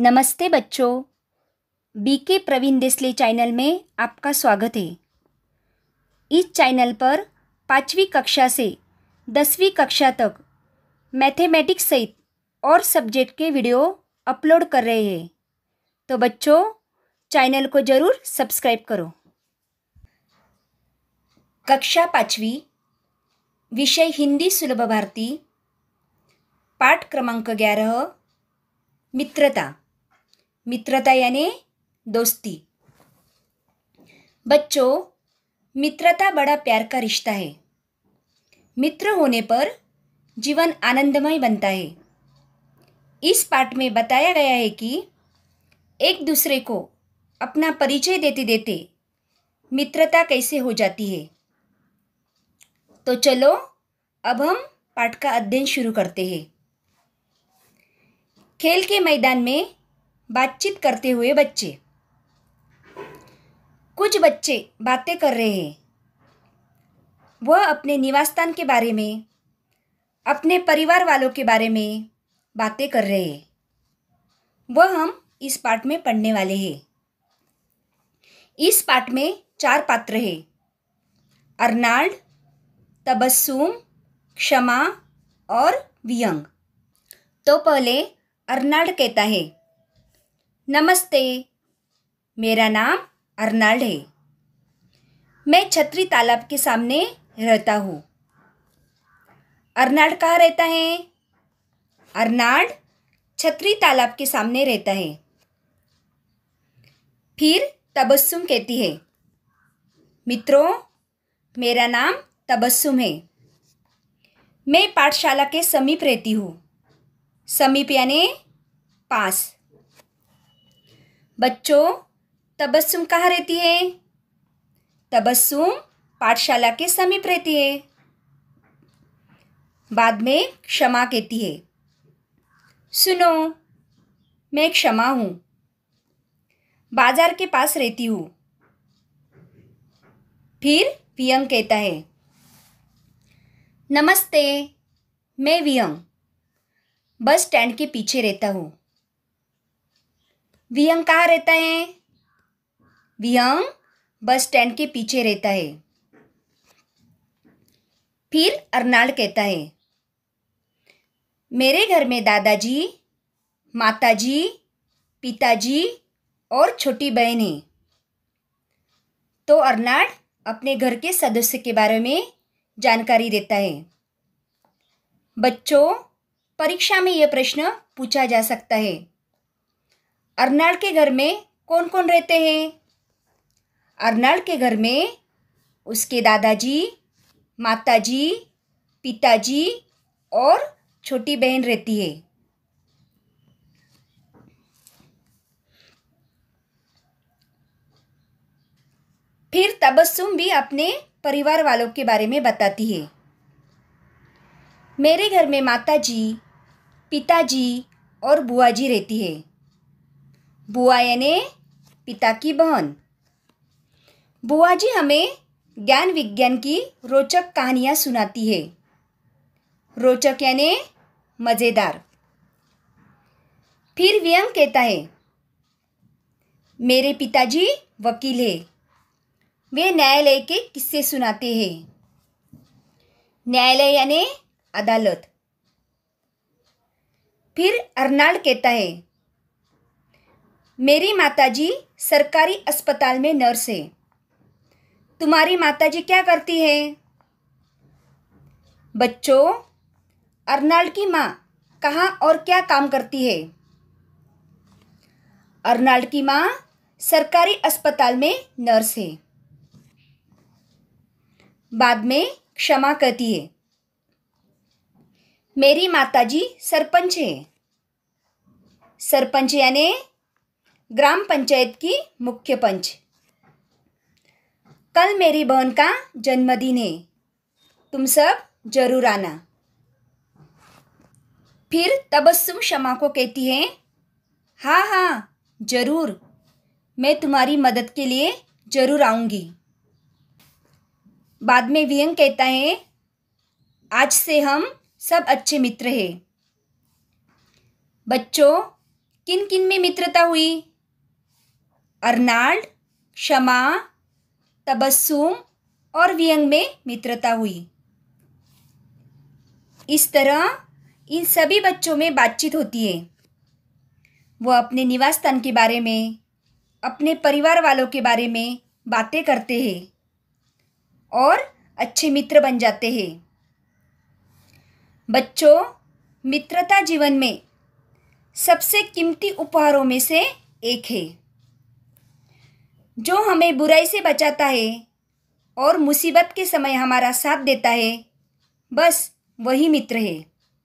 नमस्ते बच्चों BK Praveen देसले channel में आपका स्वागत है इस चैनल पर पाँचवीं कक्षा से दसवीं कक्षा तक मैथमेटिक्स सहित और सब्जेक्ट के वीडियो अपलोड कर रहे हैं तो बच्चों चैनल को ज़रूर सब्सक्राइब करो कक्षा पाँचवीं विषय हिंदी सुलभ भारती पाठ क्रमांक ग्यारह मित्रता मित्रता यानी दोस्ती बच्चों मित्रता बड़ा प्यार का रिश्ता है मित्र होने पर जीवन आनंदमय बनता है इस पाठ में बताया गया है कि एक दूसरे को अपना परिचय देते देते मित्रता कैसे हो जाती है तो चलो अब हम पाठ का अध्ययन शुरू करते हैं खेल के मैदान में बातचीत करते हुए बच्चे कुछ बच्चे बातें कर रहे हैं वह अपने निवास स्थान के बारे में अपने परिवार वालों के बारे में बातें कर रहे हैं वह हम इस पाठ में पढ़ने वाले हैं इस पाठ में चार पात्र हैं अर्नाल्ड तबस्सुम क्षमा और वियंग तो पहले अर्नाल्ड कहता है नमस्ते मेरा नाम अर्नाल्ड है मैं छतरी तालाब के सामने रहता हूँ अर्नाल्ड कहाँ रहता है अर्नाल्ड छतरी तालाब के सामने रहता है फिर तबस्सुम कहती है मित्रों मेरा नाम तबस्सुम है मैं पाठशाला के समीप रहती हूँ समीप यानी पास बच्चों तबस्सुम कहाँ रहती है तबस्सुम पाठशाला के समीप रहती है बाद में क्षमा कहती है सुनो मैं क्षमा हूँ बाजार के पास रहती हूँ फिर वियंग कहता है नमस्ते मैं वियंग बस स्टैंड के पीछे रहता हूँ वियंग कहाँ रहता है वियंग बस स्टैंड के पीछे रहता है फिर अर्नाल्ड कहता है मेरे घर में दादाजी माताजी पिताजी और छोटी बहन है तो अर्नाल्ड अपने घर के सदस्य के बारे में जानकारी देता है बच्चों परीक्षा में यह प्रश्न पूछा जा सकता है अर्नाल्ड के घर में कौन कौन रहते हैं अर्नाल्ड के घर में उसके दादाजी माताजी पिताजी और छोटी बहन रहती है फिर तबस्सुम भी अपने परिवार वालों के बारे में बताती है मेरे घर में माताजी, पिताजी और बुआ जी रहती है बुआ यानी पिता की बहन बुआ जी हमें ज्ञान विज्ञान की रोचक कहानियाँ सुनाती है रोचक यानी मज़ेदार फिर व्यंग कहता है मेरे पिताजी वकील है वे न्यायालय के किस्से सुनाते हैं न्यायालय यानी अदालत फिर अर्नाल्ड कहता है मेरी माताजी सरकारी अस्पताल में नर्स है तुम्हारी माताजी क्या करती है बच्चों अर्नाल्ड की माँ कहाँ और क्या काम करती है अर्नाल्ड की माँ सरकारी अस्पताल में नर्स है बाद में क्षमा कहती है मेरी माताजी सरपंच है सरपंच यानी ग्राम पंचायत की मुख्य पंच कल मेरी बहन का जन्मदिन है तुम सब जरूर आना फिर तबस्सुम शमा को कहती है हाँ हाँ जरूर मैं तुम्हारी मदद के लिए जरूर आऊँगी बाद में वियंग कहता है आज से हम सब अच्छे मित्र हैं बच्चों किन किन में मित्रता हुई अर्नाल्ड क्षमा तबस्सुम और व्यंग में मित्रता हुई इस तरह इन सभी बच्चों में बातचीत होती है वो अपने निवास स्थान के बारे में अपने परिवार वालों के बारे में बातें करते हैं और अच्छे मित्र बन जाते हैं बच्चों मित्रता जीवन में सबसे कीमती उपहारों में से एक है जो हमें बुराई से बचाता है और मुसीबत के समय हमारा साथ देता है बस वही मित्र है